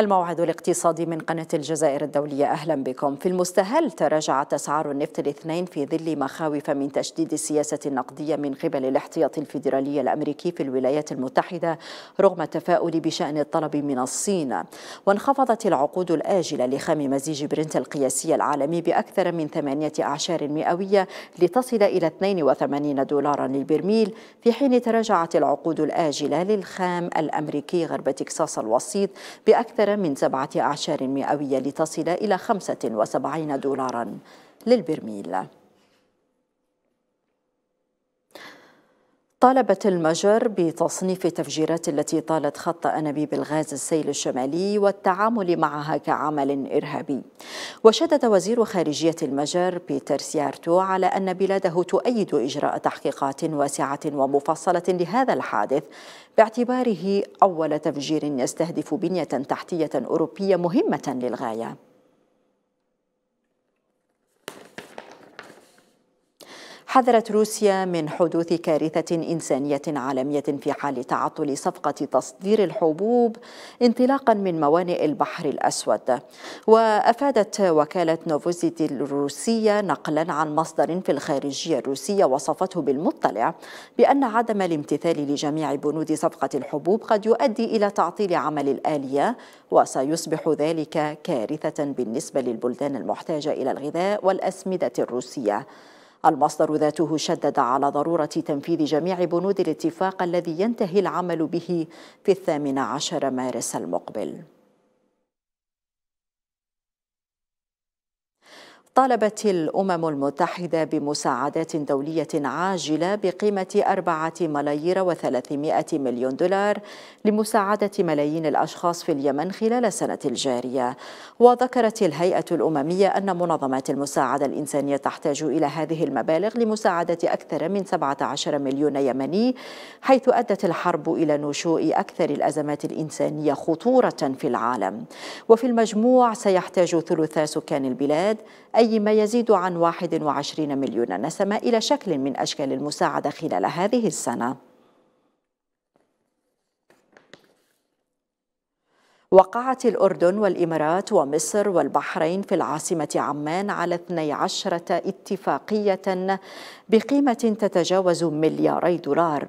الموعد الاقتصادي من قناة الجزائر الدولية أهلا بكم في المستهل تراجعت أسعار النفط الاثنين في ظل مخاوف من تشديد السياسة النقدية من قبل الاحتياطي الفيدرالي الأمريكي في الولايات المتحدة رغم التفاؤل بشأن الطلب من الصين وانخفضت العقود الآجلة لخام مزيج برنت القياسي العالمي بأكثر من ثمانية أعشار مئوية لتصل إلى 82 دولارا للبرميل في حين تراجعت العقود الآجلة للخام الأمريكي غرب تكساس الوسيط بأكثر أكثر من سبعة أعشار مئوية لتصل إلى 75 دولارا للبرميل طالبت المجر بتصنيف التفجيرات التي طالت خط أنابيب الغاز السيل الشمالي والتعامل معها كعمل إرهابي وشدد وزير خارجية المجر بيتر سيارتو على أن بلاده تؤيد إجراء تحقيقات واسعة ومفصلة لهذا الحادث باعتباره أول تفجير يستهدف بنية تحتية أوروبية مهمة للغاية حذرت روسيا من حدوث كارثة إنسانية عالمية في حال تعطل صفقة تصدير الحبوب انطلاقا من موانئ البحر الأسود وأفادت وكالة نوفوزيتي الروسية نقلا عن مصدر في الخارجية الروسية وصفته بالمطلع بأن عدم الامتثال لجميع بنود صفقة الحبوب قد يؤدي إلى تعطيل عمل الآلية وسيصبح ذلك كارثة بالنسبة للبلدان المحتاجة إلى الغذاء والأسمدة الروسية المصدر ذاته شدد على ضرورة تنفيذ جميع بنود الاتفاق الذي ينتهي العمل به في الثامن عشر مارس المقبل طالبت الأمم المتحدة بمساعدات دولية عاجلة بقيمة أربعة ملايير وثلاثمائة مليون دولار لمساعدة ملايين الأشخاص في اليمن خلال السنة الجارية وذكرت الهيئة الأممية أن منظمات المساعدة الإنسانية تحتاج إلى هذه المبالغ لمساعدة أكثر من 17 مليون يمني حيث أدت الحرب إلى نشوء أكثر الأزمات الإنسانية خطورة في العالم وفي المجموع سيحتاج ثلث سكان البلاد أي أي ما يزيد عن 21 مليون نسمة إلى شكل من أشكال المساعدة خلال هذه السنة وقعت الأردن والإمارات ومصر والبحرين في العاصمة عمان على 12 اتفاقية بقيمة تتجاوز ملياري دولار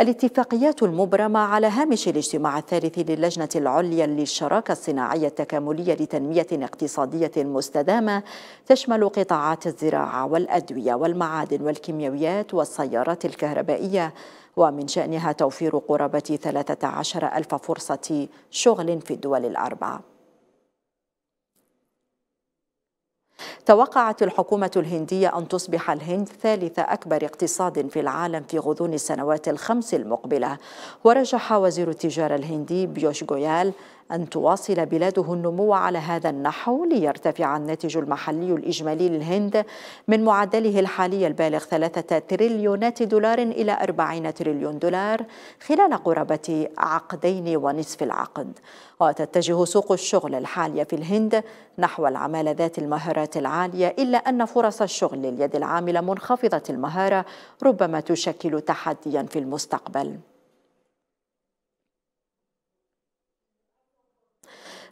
الاتفاقيات المبرمة على هامش الاجتماع الثالث للجنة العليا للشراكة الصناعية التكاملية لتنمية اقتصادية مستدامة تشمل قطاعات الزراعة والأدوية والمعادن والكيميائيات والسيارات الكهربائية ومن شأنها توفير قرابة 13 ألف فرصة شغل في الدول الأربعة توقعت الحكومة الهندية أن تصبح الهند ثالث أكبر اقتصاد في العالم في غضون السنوات الخمس المقبلة ورجح وزير التجارة الهندي بيوش جويال أن تواصل بلاده النمو على هذا النحو ليرتفع الناتج المحلي الإجمالي للهند من معدله الحالي البالغ ثلاثة تريليونات دولار إلى أربعين تريليون دولار خلال قرابة عقدين ونصف العقد وتتجه سوق الشغل الحالية في الهند نحو العمالة ذات المهارات العالية إلا أن فرص الشغل لليد العاملة منخفضة المهارة ربما تشكل تحديا في المستقبل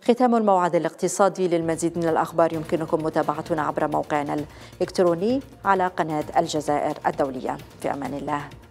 ختام الموعد الاقتصادي للمزيد من الأخبار يمكنكم متابعتنا عبر موقعنا الإلكتروني على قناة الجزائر الدولية في أمان الله